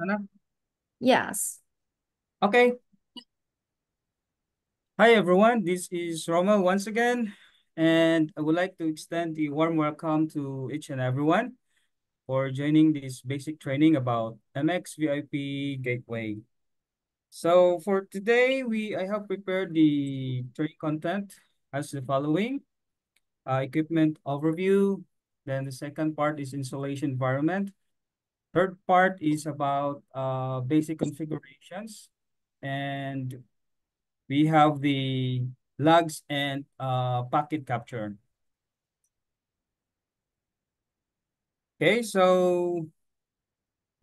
Anna? Yes. Okay. Hi, everyone. This is Roma once again, and I would like to extend the warm welcome to each and everyone for joining this basic training about MX VIP Gateway. So for today, we I have prepared the training content as the following. Uh, equipment overview, then the second part is installation environment, Third part is about uh, basic configurations. And we have the logs and uh, packet capture. Okay, so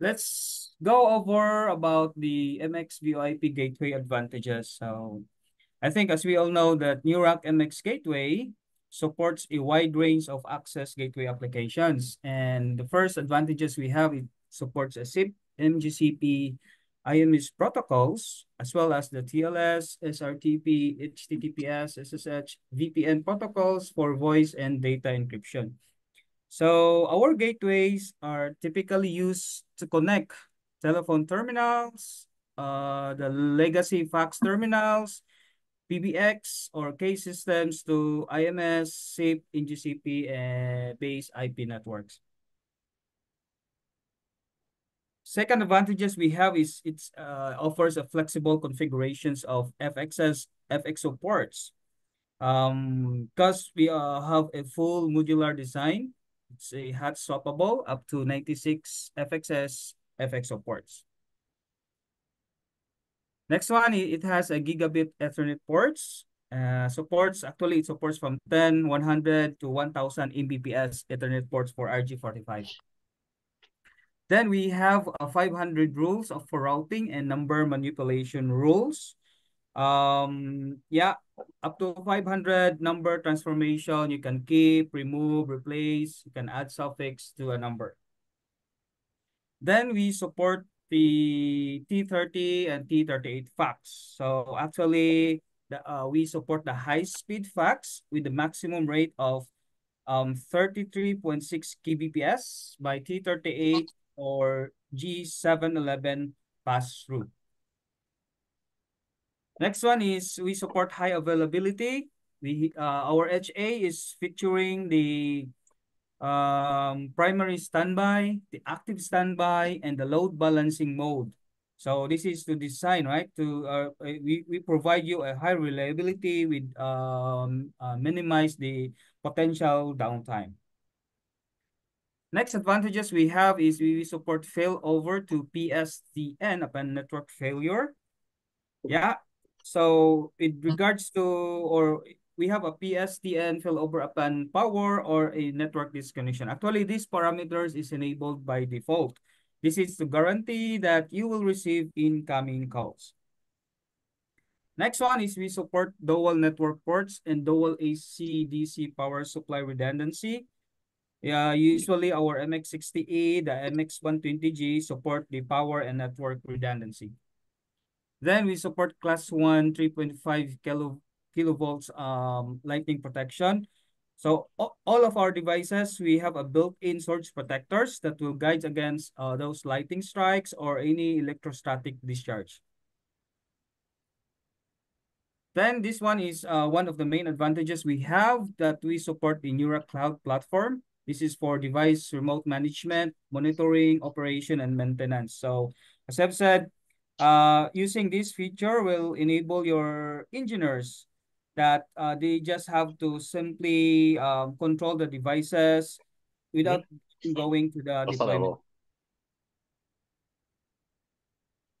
let's go over about the MX VoIP gateway advantages. So I think as we all know that NewRack MX Gateway supports a wide range of access gateway applications. And the first advantages we have supports SIP, MGCP, IMS protocols, as well as the TLS, SRTP, HTTPS, SSH, VPN protocols for voice and data encryption. So our gateways are typically used to connect telephone terminals, uh, the legacy fax terminals, PBX or K systems to IMS, SIP, NGCP, and base IP networks. Second advantages we have is it uh, offers a flexible configurations of FXS, FXO ports. Um, because we uh, have a full modular design, it's a hot swappable up to 96 FXS, FXO ports. Next one, it has a gigabit Ethernet ports. Uh, supports, actually it supports from 10, 100 to 1000 Mbps Ethernet ports for RG45. Then we have uh, 500 rules of, for routing and number manipulation rules. Um, yeah, up to 500 number transformation, you can keep, remove, replace, you can add suffix to a number. Then we support the T30 and T38 fax. So actually, the, uh, we support the high-speed fax with the maximum rate of um, 33.6 kbps by T38 or G711 pass-through. Next one is we support high availability. We, uh, our HA is featuring the um, primary standby, the active standby, and the load balancing mode. So this is to design, right? To uh, we, we provide you a high reliability with um, uh, minimize the potential downtime. Next advantages we have is we support failover to PSDN upon network failure. Yeah, so in mm-hmm. regards to, or we have a PSTN failover upon power or a network disconnection. Actually, these parameters is enabled by default. This is to guarantee that you will receive incoming calls. Next one is we support dual network ports and dual AC-DC power supply redundancy. Yeah, usually our MX60E, the MX120G support the power and network redundancy. Then we support class 1 3.5 kilo, kilovolts um, lightning protection. So all of our devices, we have a built-in surge protectors that will guide against uh, those lightning strikes or any electrostatic discharge. Then this one is uh, one of the main advantages we have that we support the Neura Cloud platform. This is for device remote management, monitoring, operation, and maintenance. So as I've said, uh, using this feature will enable your engineers that uh, they just have to simply uh, control the devices without mm-hmm. going to the deployment.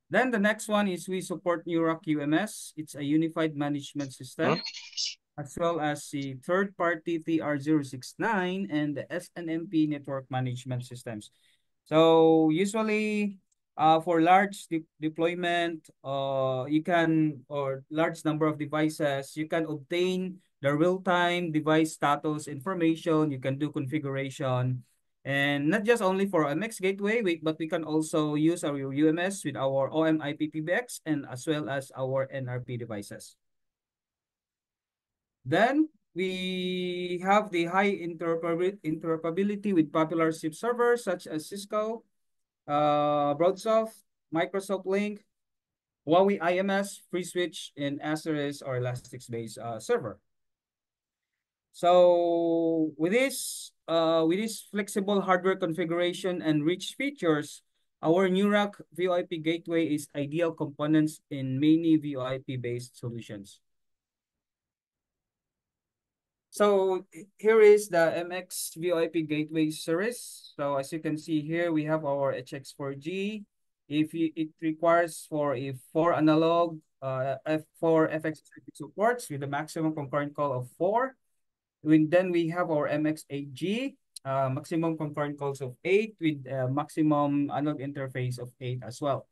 Then the next one is we support Neura QMS. It's a unified management system. Huh? as well as the third-party TR069 and the SNMP network management systems. So usually uh, for large de deployment, uh, you can, or large number of devices, you can obtain the real-time device status information, you can do configuration, and not just only for MX Gateway, we, but we can also use our UMS with our OMIP PBX and as well as our NRP devices. Then we have the high interoperability with popular SIP servers such as Cisco, uh, Broadsoft, Microsoft Link, Huawei IMS, FreeSwitch, and Asterisk or Elastic-based uh, server. So with this, uh, with this flexible hardware configuration and rich features, our NewRack VoIP gateway is ideal components in many VoIP-based solutions. So here is the MX VoIP gateway service. So as you can see here, we have our HX4G. If you, it requires for a four analog uh, F4 FX supports with a maximum concurrent call of four. When then we have our MX8G, uh, maximum concurrent calls of eight with a uh, maximum analog interface of eight as well.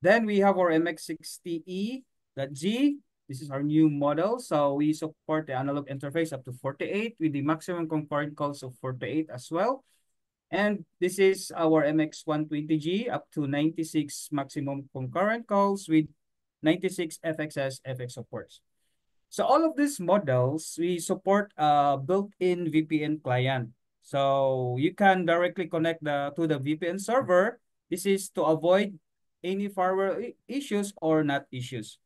Then we have our MX60E, that G, this is our new model. So we support the analog interface up to 48 with the maximum concurrent calls of 48 as well. And this is our MX120G up to 96 maximum concurrent calls with 96 FXS FX supports. So all of these models, we support a built-in VPN client. So you can directly connect the to the VPN server. This is to avoid any firewall issues or not issues.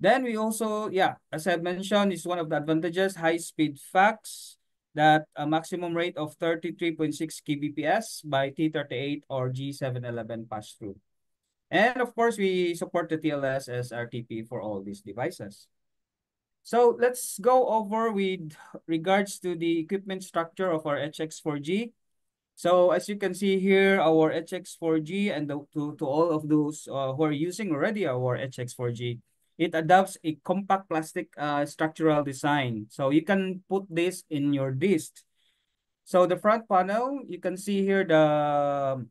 Then we also, yeah, as I mentioned, is one of the advantages, high-speed fax that a maximum rate of 33.6 kbps by T38 or G711 pass-through. And of course, we support the TLS as RTP for all these devices. So let's go over with regards to the equipment structure of our HX4G. So as you can see here, our HX4G and the, to, to all of those uh, who are using already our HX4G, it adopts a compact plastic uh, structural design. So you can put this in your disk. So the front panel, you can see here the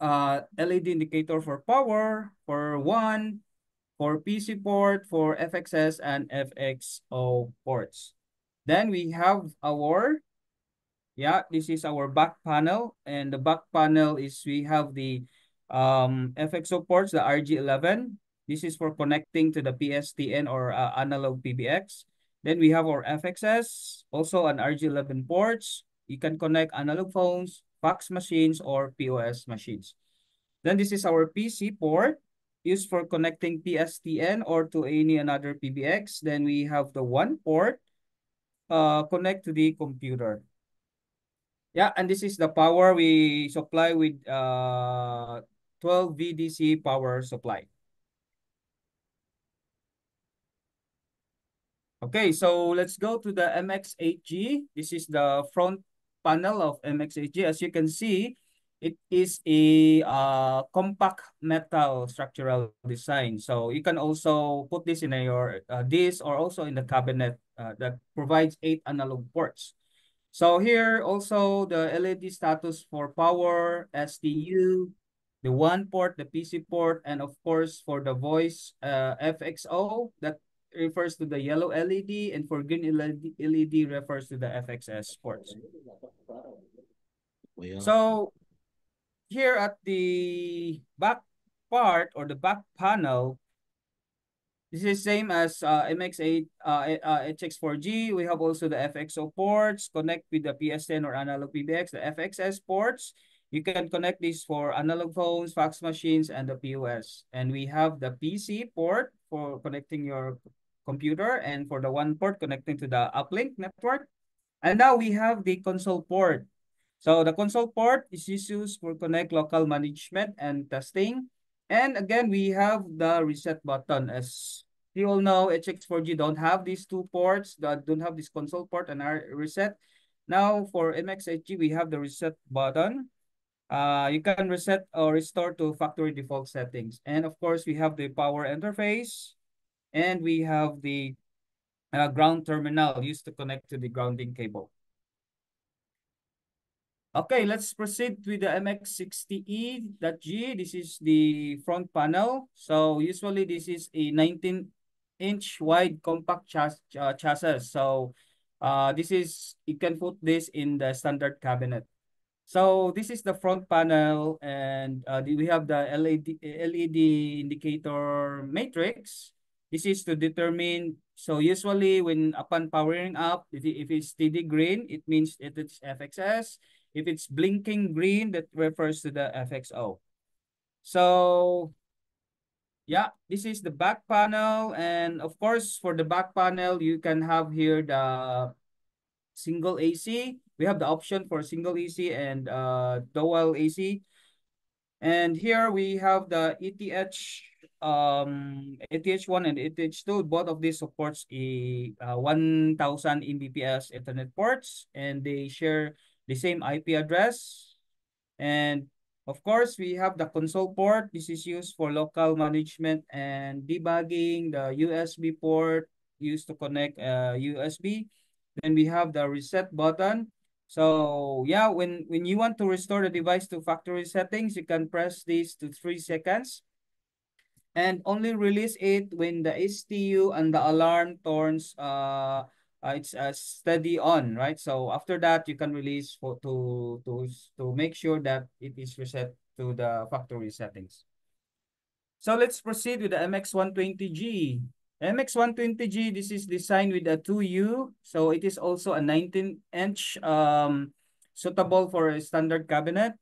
uh, LED indicator for power, for one, for PC port, for FXS and FXO ports. Then we have our, yeah, this is our back panel. And the back panel is we have the um, FXO ports, the RG11, this is for connecting to the PSTN or uh, analog PBX. Then we have our FXS, also an RG11 ports. You can connect analog phones, fax machines, or POS machines. Then this is our PC port used for connecting PSTN or to any another PBX. Then we have the one port uh, connect to the computer. Yeah, and this is the power we supply with uh, 12 VDC power supply. Okay, so let's go to the MX8G. This is the front panel of MX8G. As you can see, it is a uh, compact metal structural design. So you can also put this in your uh, disc or also in the cabinet uh, that provides eight analog ports. So here also the LED status for power, STU, the one port, the PC port, and of course for the voice uh, FXO that refers to the yellow LED and for green LED, LED refers to the FXS ports. Well, so here at the back part or the back panel, this is same as uh, MX8, uh, uh, HX4G. We have also the FXO ports, connect with the PS10 or analog PBX, the FXS ports. You can connect these for analog phones, fax machines, and the POS. And we have the PC port for connecting your computer and for the one port connecting to the uplink network. And now we have the console port. So the console port is used for connect local management and testing. And again, we have the reset button. As you all know, HX4G don't have these two ports that don't have this console port and our reset. Now for MXHG, we have the reset button. Uh, you can reset or restore to factory default settings. And of course, we have the power interface. And we have the uh, ground terminal used to connect to the grounding cable. Okay, let's proceed with the MX60E.G. This is the front panel. So usually this is a 19-inch wide compact chas uh, chassis. So uh, this is, you can put this in the standard cabinet. So this is the front panel and uh, we have the LED, LED indicator matrix. This is to determine, so usually when upon powering up, if it's steady green, it means it is FXS. If it's blinking green, that refers to the FXO. So yeah, this is the back panel. And of course, for the back panel, you can have here the single AC. We have the option for single AC and uh, dual AC. And here we have the ETH um ATH1 and ATH2, both of these supports a uh, 1000 Mbps Ethernet ports and they share the same IP address. And of course, we have the console port. This is used for local management and debugging, the USB port used to connect uh, USB. Then we have the reset button. So yeah, when, when you want to restore the device to factory settings, you can press this to three seconds and only release it when the STU and the alarm turns uh, uh it's a uh, steady on, right? So after that, you can release for, to to to make sure that it is reset to the factory settings. So let's proceed with the MX120G. MX120G, this is designed with a 2U, so it is also a 19-inch um, suitable for a standard cabinet.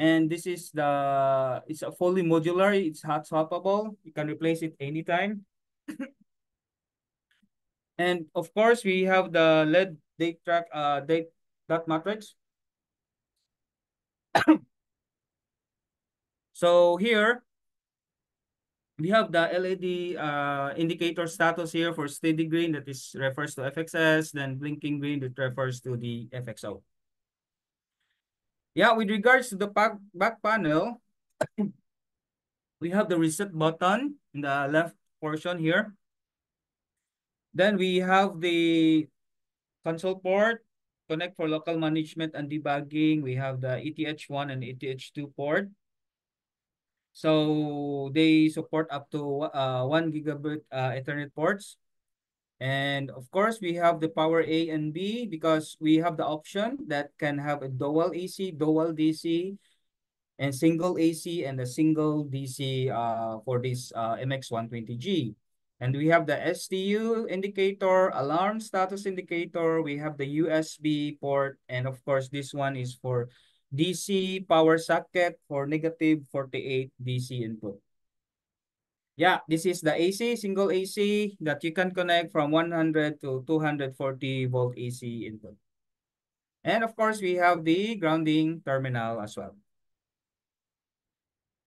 And this is the, it's a fully modular, it's hot swappable. You can replace it anytime. and of course, we have the LED date track, uh, date dot matrix. so here, we have the LED uh, indicator status here for steady green that is refers to FXS, then blinking green that refers to the FXO. Yeah, with regards to the back, back panel, we have the reset button in the left portion here. Then we have the console port, connect for local management and debugging. We have the ETH1 and ETH2 port. So they support up to uh, 1 gigabit uh, Ethernet ports. And of course, we have the power A and B because we have the option that can have a dual AC, dual DC, and single AC and a single DC uh, for this uh, MX120G. And we have the STU indicator, alarm status indicator. We have the USB port. And of course, this one is for DC power socket for negative 48 DC input. Yeah, this is the AC, single AC that you can connect from 100 to 240 volt AC input. And of course, we have the grounding terminal as well.